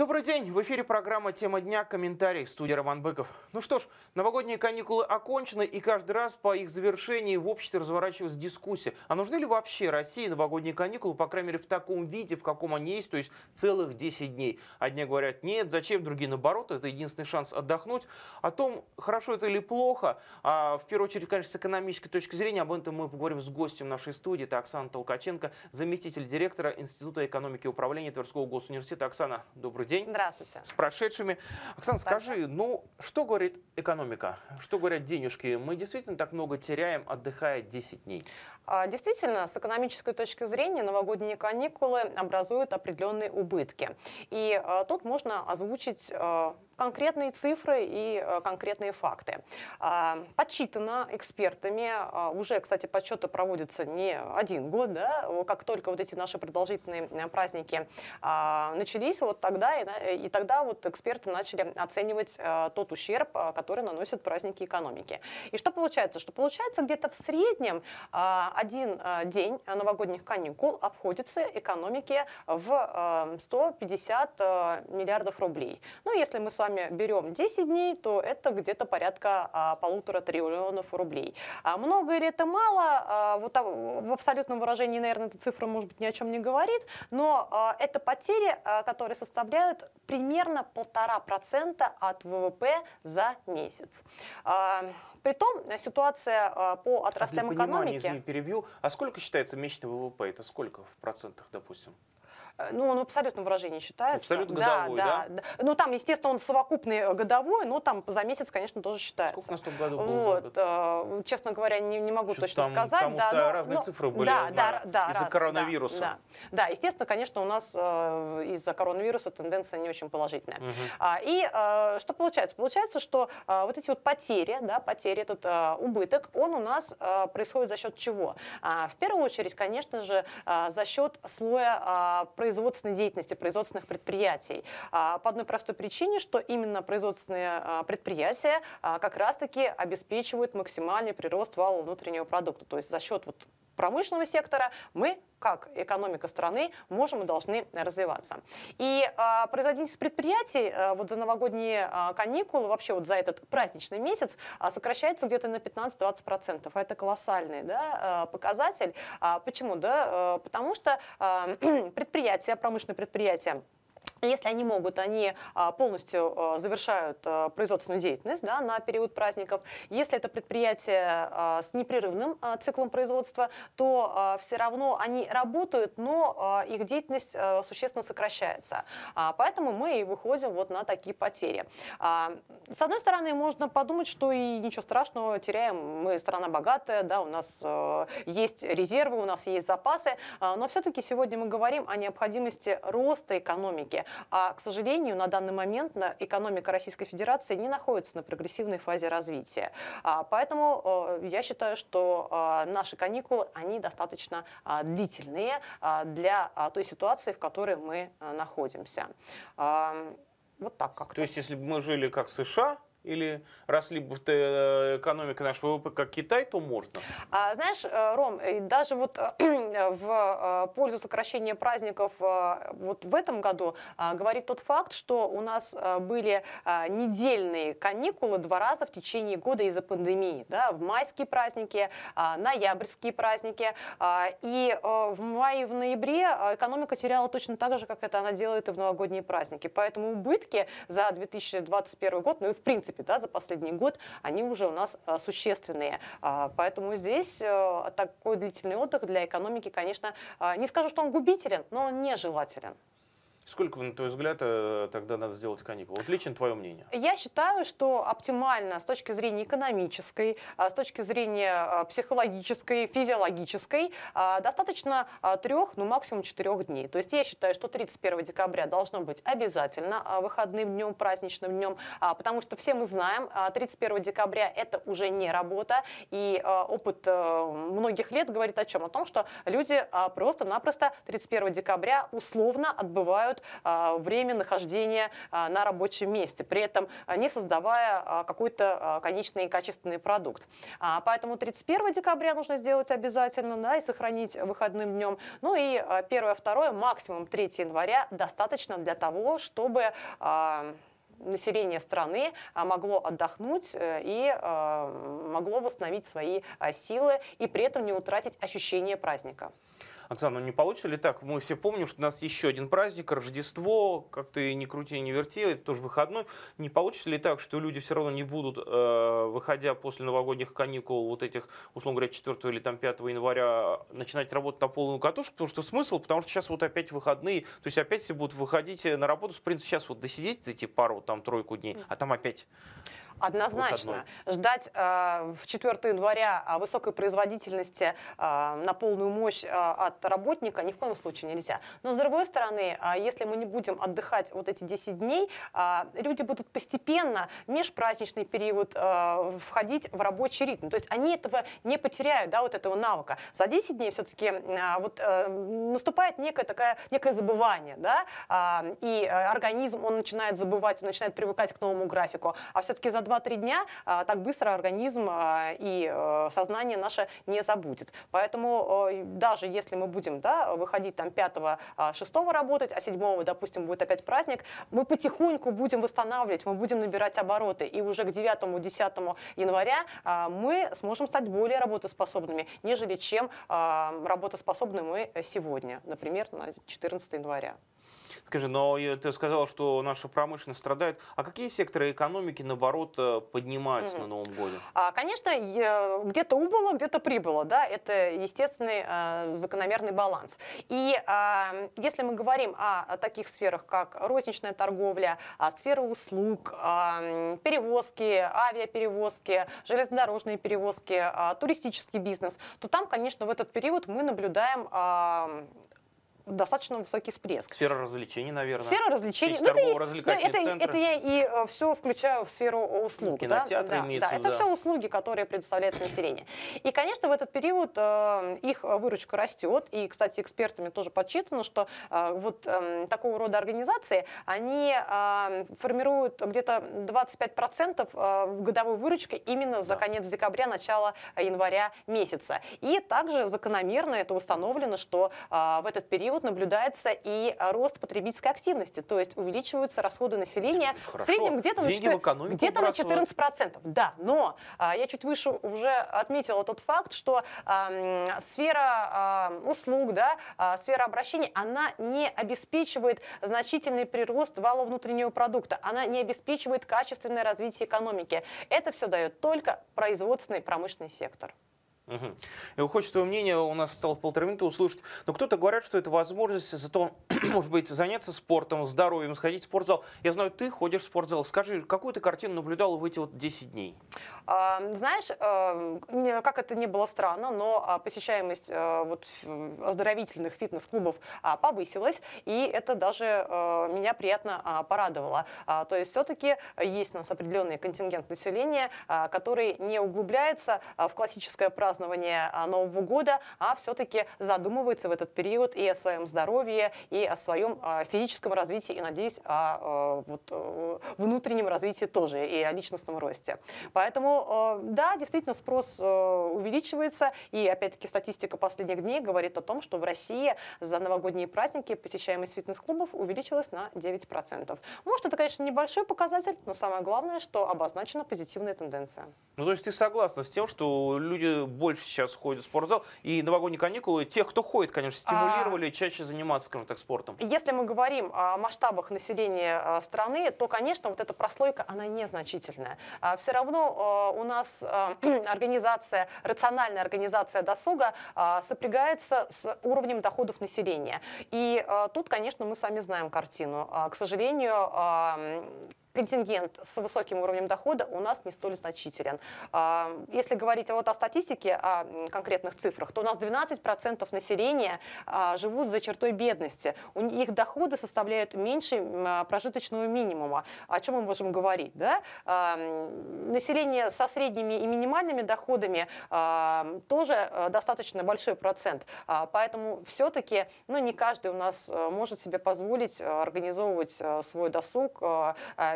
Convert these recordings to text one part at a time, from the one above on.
Добрый день! В эфире программа «Тема дня. Комментарий» в студии Роман Быков. Ну что ж, новогодние каникулы окончены, и каждый раз по их завершении в обществе разворачивалась дискуссия. А нужны ли вообще России новогодние каникулы, по крайней мере, в таком виде, в каком они есть, то есть целых 10 дней? Одни говорят «нет», зачем, другие наоборот, это единственный шанс отдохнуть. О том, хорошо это или плохо, а в первую очередь, конечно, с экономической точки зрения, об этом мы поговорим с гостем нашей студии, это Оксана Толкаченко, заместитель директора Института экономики и управления Тверского госуниверситета. Оксана, добрый день день. Здравствуйте. С прошедшими. Оксана, скажи, ну, что говорит экономика? Что говорят денежки? Мы действительно так много теряем, отдыхая 10 дней? А, действительно, с экономической точки зрения новогодние каникулы образуют определенные убытки. И а, тут можно озвучить а, конкретные цифры и конкретные факты. Подсчитано экспертами, уже, кстати, подсчеты проводятся не один год, да, как только вот эти наши продолжительные э, праздники начались, вот тогда и, и тогда вот эксперты начали оценивать тот ущерб, который наносят праздники экономики. И что получается? Что получается где-то в среднем один э, день э, новогодних каникул обходится экономике в 150 э, миллиардов рублей. Ну, если мы с вами берем 10 дней, то это где-то порядка полутора триллионов рублей. А Много или это мало, вот в абсолютном выражении, наверное, эта цифра, может быть, ни о чем не говорит, но это потери, которые составляют примерно полтора процента от ВВП за месяц. Притом ситуация по а отраслям а экономики... Извини, интервью. А сколько считается месячный ВВП? Это сколько в процентах, допустим? Э, ну, он в абсолютном выражении считается. Абсолют годовой, да, да? да? Ну, там, естественно, он совокупный э, годовой, но там за месяц, конечно, тоже считается. Сколько на 100 годов был вот, за э, честно говоря, не, не могу Что-то точно там, сказать. Потому да, что но, разные но, цифры были, да, я знаю, да, из-за раз, коронавируса. Да, да. да, естественно, конечно, у нас э, из-за коронавируса тенденция не очень положительная. Угу. А, и э, что получается? Получается, что э, вот эти вот потери, да, потери, этот э, убыток, он у нас э, происходит за счет чего? А, в первую очередь, конечно же, э, за счет слоя э, производства производственной деятельности производственных предприятий. А, по одной простой причине, что именно производственные а, предприятия а, как раз-таки обеспечивают максимальный прирост валового внутреннего продукта. То есть за счет вот промышленного сектора, мы как экономика страны можем и должны развиваться. И э, производительность предприятий э, вот за новогодние э, каникулы, вообще вот за этот праздничный месяц э, сокращается где-то на 15-20%. Это колоссальный да, э, показатель. Э, почему? Да, э, потому что э, предприятия, промышленные предприятия, если они могут, они а, полностью а, завершают а, производственную деятельность да, на период праздников. Если это предприятие с непрерывным циклом производства, то все равно они работают, но их деятельность существенно сокращается. Поэтому мы и выходим вот на такие потери. С одной стороны, можно подумать, что и ничего страшного, теряем, мы страна богатая, да, у нас есть резервы, у нас есть запасы, но все-таки сегодня мы говорим о необходимости роста экономики. А, к сожалению, на данный момент экономика Российской Федерации не находится на прогрессивной фазе развития. А, поэтому э, я считаю, что а, наши каникулы, они достаточно а, длительные а, для той ситуации, в которой мы э, находимся. Вот так как-то. То есть, если бы мы жили как США, или росли бы э, экономика нашего ВВП как Китай, то можно. А, знаешь, э, Ром, даже вот э, в пользу сокращения праздников вот в этом году а, говорит тот факт, что у нас были недельные каникулы два раза в течение года из-за пандемии. Да? В майские праздники, а, ноябрьские праздники. А, и в мае и в ноябре экономика теряла точно так же, как это она делает и в новогодние праздники. Поэтому убытки за 2021 год, ну и в принципе принципе, да, за последний год, они уже у нас а, существенные. А, поэтому здесь э, такой длительный отдых для экономики, конечно, а, не скажу, что он губителен, но он нежелателен. Сколько, на твой взгляд, э, тогда надо сделать каникул? Вот лично твое мнение. Я считаю, что оптимально с точки зрения экономической, э, с точки зрения э, психологической, физиологической, достаточно трех, ну максимум четырех дней. То есть я считаю, что 31 декабря должно быть обязательно выходным днем, праздничным днем, потому что все мы знаем, 31 декабря это уже не работа, и опыт многих лет говорит о чем? О том, что люди просто-напросто 31 декабря условно отбывают а, время нахождения а, на рабочем месте, при этом а, не создавая какой-то конечный и качественный продукт. Поэтому 31 декабря нужно сделать обязательно да, и сохранить выходным днем. Ну и 1-2, максимум 3 января достаточно для того, чтобы население страны могло отдохнуть э, и могло восстановить свои силы и при этом не утратить ощущение праздника. Оксана, ну не получится ли так? Мы все помним, что у нас еще один праздник, Рождество, как ты ни крути, ни верти, это тоже выходной. Не получится ли так, что люди все равно не будут, э, выходя после новогодних каникул, вот этих, условно говоря, 4 или там 5 января, начинать работать на полную катушку? Потому что смысл, потому что сейчас вот опять выходные, то есть опять все будут выходить э, на работу, в принципе сейчас вот досидеть эти пару, там тройку дней, а там опять... Однозначно. Вот Ждать э, в 4 января э, высокой производительности э, на полную мощь э, от работника ни в коем случае нельзя. Но с другой стороны, э, если мы не будем отдыхать вот эти 10 дней, э, люди будут постепенно межпраздничный период э, входить в рабочий ритм. То есть они этого не потеряют, да, вот этого навыка. За 10 дней все-таки э, вот, э, наступает некое, такое, некое забывание, да, э, и э, организм, он начинает забывать, он начинает привыкать к новому графику. А все-таки за 2-3 дня а, так быстро организм а, и э, сознание наше не забудет. Поэтому э, даже если мы будем да, выходить там 5-6 а, работать, а 7 допустим, будет опять праздник, мы потихоньку будем восстанавливать, мы будем набирать обороты. И уже к 9-10 января мы сможем стать более работоспособными, нежели чем работоспособны мы сегодня, например, на 14 января. Скажи, но ты сказал, что наша промышленность страдает. А какие секторы экономики, наоборот, э, поднимаются mm-hmm. на Новом году? А, конечно, где-то убыло, где-то прибыло. Да? Это естественный э, закономерный баланс. И э, если мы говорим о, о таких сферах, как розничная торговля, о сфера услуг, э, перевозки, авиаперевозки, железнодорожные перевозки, э, туристический бизнес, то там, конечно, в этот период мы наблюдаем э, достаточно высокий всплеск. Сфера развлечений, наверное. Сфера развлечений. Сеть ну, это, есть, да, ну, это, это я и э, все включаю в сферу услуг. Кинотеатры да? имеется да, да, это все услуги, которые предоставляет население. И, конечно, в этот период э, их выручка растет. И, кстати, экспертами тоже подсчитано, что э, вот э, такого рода организации, они э, формируют где-то 25% э, годовой выручки именно за да. конец декабря, начало января месяца. И также закономерно это установлено, что э, в этот период наоборот, наблюдается и а, рост потребительской активности, то есть увеличиваются расходы населения Хорошо. в среднем где-то на, 4, где на 14%. Да, но а, я чуть выше уже отметила тот факт, что а, сфера а, услуг, да, а, сфера обращения, она не обеспечивает значительный прирост вала внутреннего продукта, она не обеспечивает качественное развитие экономики. Это все дает только производственный промышленный сектор. Угу. Я э, хочет твое мнение, у нас стало полтора минуты услышать. Но кто-то говорят, что это возможность зато, может быть, заняться спортом, здоровьем, сходить в спортзал. Я знаю, ты ходишь в спортзал. Скажи, какую ты картину наблюдала в эти вот 10 дней? А, знаешь, э, как это не было странно, но а, посещаемость э, вот, оздоровительных фитнес-клубов а, повысилась, и это даже меня приятно а, порадовало. То есть все-таки есть у нас определенный контингент населения, который не углубляется в классическое празднование празднования а, Нового года, а все-таки задумывается в этот период и о своем здоровье, и о своем а, физическом развитии, и, надеюсь, о вот, внутреннем развитии тоже, и о личностном росте. Поэтому, э, да, действительно, спрос э, увеличивается, и, опять-таки, статистика последних дней говорит о том, что в России за новогодние праздники посещаемость фитнес-клубов увеличилась на 9%. Может, это, конечно, небольшой показатель, но самое главное, что обозначена позитивная тенденция. Ну, то есть ты согласна с тем, что люди больше больше сейчас ходит в спортзал. И новогодние каникулы тех, кто ходит, конечно, а. стимулировали а... чаще заниматься, скажем так, спортом. Если мы говорим о масштабах населения э, страны, то, конечно, вот эта прослойка, она незначительная. А, Все равно э, у нас э, организация, рациональная организация досуга а, сопрягается с уровнем доходов населения. И тут, конечно, мы сами знаем картину. К сожалению, контингент с высоким уровнем дохода у нас не столь значителен. А, если говорить вот о статистике, о конкретных цифрах, то у нас 12% населения а, живут за чертой бедности. Их доходы составляют меньше а, прожиточного минимума. О чем мы можем говорить? Да? Население со средними и минимальными доходами тоже э, достаточно большой процент. Поэтому все-таки ну, не каждый у нас э, может себе позволить э, организовывать свой досуг,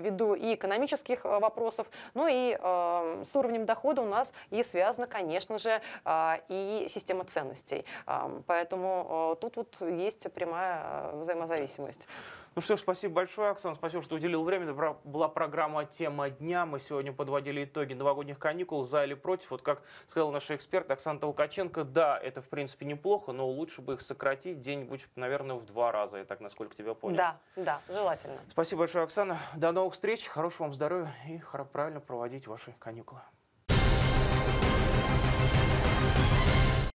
ввиду и экономических э, вопросов, ну и эм, с уровнем дохода у нас и связана, конечно же, э, и система ценностей. Эм, поэтому э, тут вот есть прямая взаимозависимость. Ну что ж, спасибо большое, Оксана, спасибо, что уделил время. Это была программа «Тема дня». Мы сегодня подводили итоги новогодних каникул, за или против. Вот как сказал наш эксперт Оксана Толкаченко, да, это в принципе неплохо, но лучше бы их сократить день нибудь наверное, в два раза, я так насколько тебя понял. Да, да, желательно. Спасибо большое, Оксана. До новых встреч, хорошего вам здоровья и правильно проводить ваши каникулы.